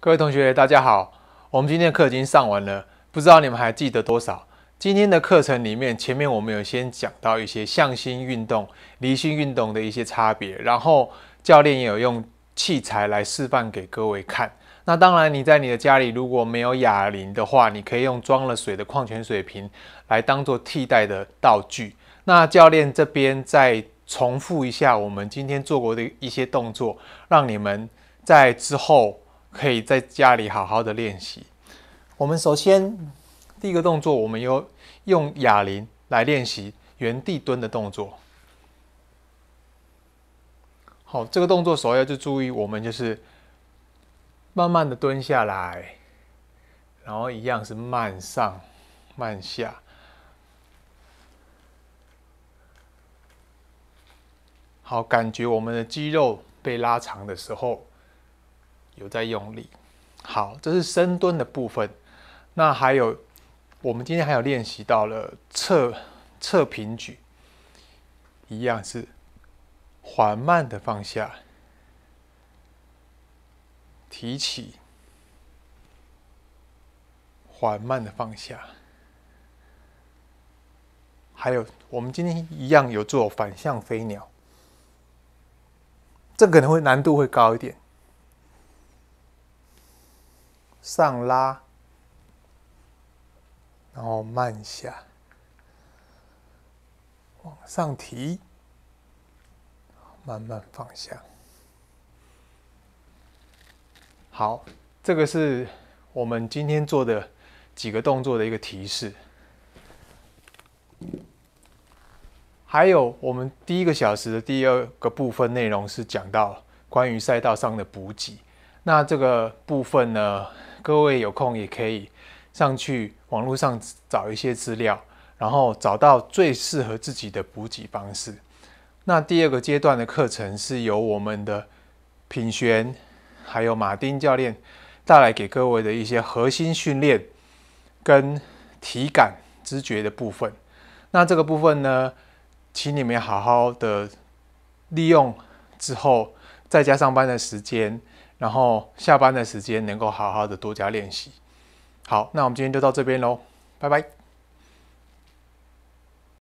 各位同学，大家好。我们今天的课已经上完了，不知道你们还记得多少？今天的课程里面，前面我们有先讲到一些向心运动、离心运动的一些差别，然后教练也有用器材来示范给各位看。那当然，你在你的家里如果没有哑铃的话，你可以用装了水的矿泉水瓶来当做替代的道具。那教练这边再重复一下我们今天做过的一些动作，让你们在之后。可以在家里好好的练习。我们首先第一个动作，我们用用哑铃来练习原地蹲的动作。好，这个动作首要就注意，我们就是慢慢的蹲下来，然后一样是慢上慢下。好，感觉我们的肌肉被拉长的时候。有在用力，好，这是深蹲的部分。那还有，我们今天还有练习到了侧侧平举，一样是缓慢的放下，提起，缓慢的放下。还有，我们今天一样有做反向飞鸟，这可能会难度会高一点。上拉，然后慢下，往上提，慢慢放下。好，这个是我们今天做的几个动作的一个提示。还有我们第一个小时的第二个部分内容是讲到关于赛道上的补给，那这个部分呢？各位有空也可以上去网络上找一些资料，然后找到最适合自己的补给方式。那第二个阶段的课程是由我们的品玄还有马丁教练带来给各位的一些核心训练跟体感知觉的部分。那这个部分呢，请你们好好的利用之后。在家上班的时间，然后下班的时间，能够好好的多加练习。好，那我们今天就到这边喽，拜拜。